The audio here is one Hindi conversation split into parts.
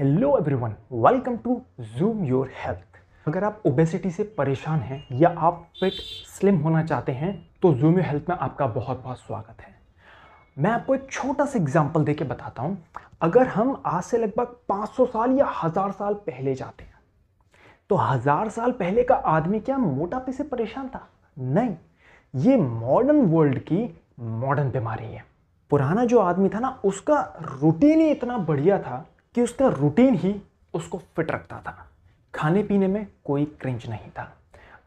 hello everyone welcome to zoom your health अगर आप ओबेसिटी से परेशान हैं या आप फिट स्लिम होना चाहते हैं तो जूम योर हेल्थ में आपका बहुत बहुत स्वागत है मैं आपको एक छोटा सा एग्जाम्पल देके बताता हूँ अगर हम आज से लगभग 500 साल या हज़ार साल पहले जाते हैं तो हज़ार साल पहले का आदमी क्या मोटापे से परेशान था नहीं ये मॉडर्न वर्ल्ड की मॉडर्न बीमारी है पुराना जो आदमी था ना उसका रूटीन ही इतना बढ़िया था कि उसका रूटीन ही उसको फिट रखता था खाने पीने में कोई क्रिंच नहीं था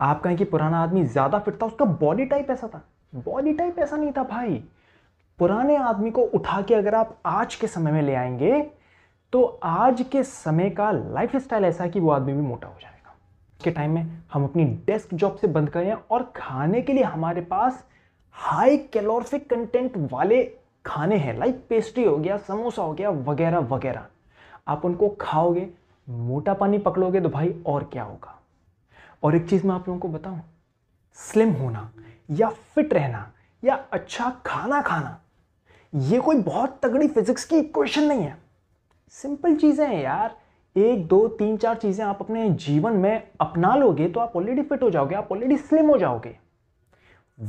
आप कहें कि पुराना आदमी ज़्यादा फिट था उसका बॉडी टाइप ऐसा था बॉडी टाइप ऐसा नहीं था भाई पुराने आदमी को उठा के अगर आप आज के समय में ले आएंगे तो आज के समय का लाइफ स्टाइल ऐसा है कि वो आदमी भी मोटा हो जाएगा के टाइम में हम अपनी डेस्क जॉब से बंद करें और खाने के लिए हमारे पास हाई कैलोरफिक कंटेंट वाले खाने हैं लाइक पेस्ट्री हो गया समोसा हो गया वगैरह वगैरह आप उनको खाओगे मोटा पानी पकड़ोगे तो भाई और क्या होगा और एक चीज़ मैं आप लोगों को बताऊं स्लिम होना या फिट रहना या अच्छा खाना खाना ये कोई बहुत तगड़ी फिजिक्स की इक्वेशन नहीं है सिंपल चीज़ें हैं यार एक दो तीन चार चीज़ें आप अपने जीवन में अपना लोगे तो आप ऑलरेडी फिट हो जाओगे आप ऑलरेडी स्लिम हो जाओगे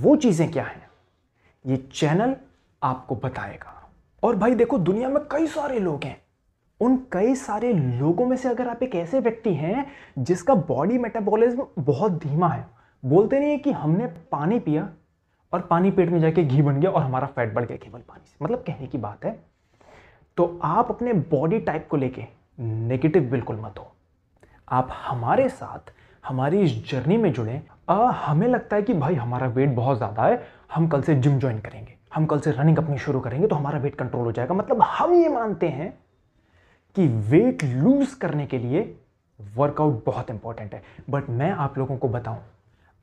वो चीज़ें क्या हैं ये चैनल आपको बताएगा और भाई देखो दुनिया में कई सारे लोग हैं उन कई सारे लोगों में से अगर आप एक ऐसे व्यक्ति हैं जिसका बॉडी मेटाबॉलिज्म बहुत धीमा है बोलते नहीं है कि हमने पानी पिया और पानी पेट में जाके घी बन गया और हमारा फैट बढ़ गया केवल पानी से मतलब कहने की बात है तो आप अपने बॉडी टाइप को लेके नेगेटिव बिल्कुल मत हो आप हमारे साथ हमारी इस जर्नी में जुड़ें आ, हमें लगता है कि भाई हमारा वेट बहुत ज़्यादा है हम कल से जिम ज्वाइन करेंगे हम कल से रनिंग अपनी शुरू करेंगे तो हमारा वेट कंट्रोल हो जाएगा मतलब हम ये मानते हैं कि वेट लूज करने के लिए वर्कआउट बहुत इंपॉर्टेंट है बट मैं आप लोगों को बताऊं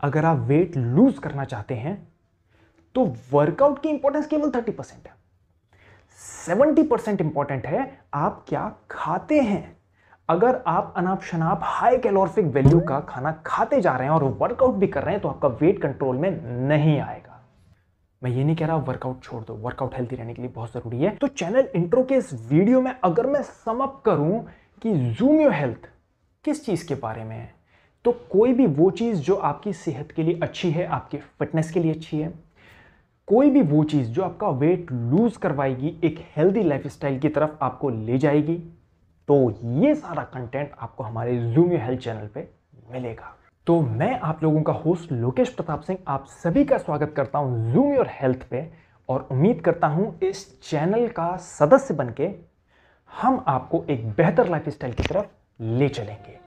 अगर आप वेट लूज करना चाहते हैं तो वर्कआउट की इंपॉर्टेंस केवल थर्टी परसेंट है सेवेंटी परसेंट इंपॉर्टेंट है आप क्या खाते हैं अगर आप अनाप शनाप हाई कैलोरफिक वैल्यू का खाना खाते जा रहे हैं और वर्कआउट भी कर रहे हैं तो आपका वेट कंट्रोल में नहीं आएगा मैं ये नहीं कह रहा वर्कआउट छोड़ दो वर्कआउट हेल्थी रहने के लिए बहुत ज़रूरी है तो चैनल इंट्रो के इस वीडियो में अगर मैं समअप करूँ कि जूम योर हेल्थ किस चीज़ के बारे में है तो कोई भी वो चीज़ जो आपकी सेहत के लिए अच्छी है आपकी फिटनेस के लिए अच्छी है कोई भी वो चीज़ जो आपका वेट लूज़ करवाएगी एक हेल्दी लाइफ की तरफ आपको ले जाएगी तो ये सारा कंटेंट आपको हमारे जूम योर हेल्थ चैनल पर मिलेगा तो मैं आप लोगों का होस्ट लोकेश प्रताप सिंह आप सभी का स्वागत करता हूं जूम योर हेल्थ पे और उम्मीद करता हूं इस चैनल का सदस्य बनके हम आपको एक बेहतर लाइफ की तरफ ले चलेंगे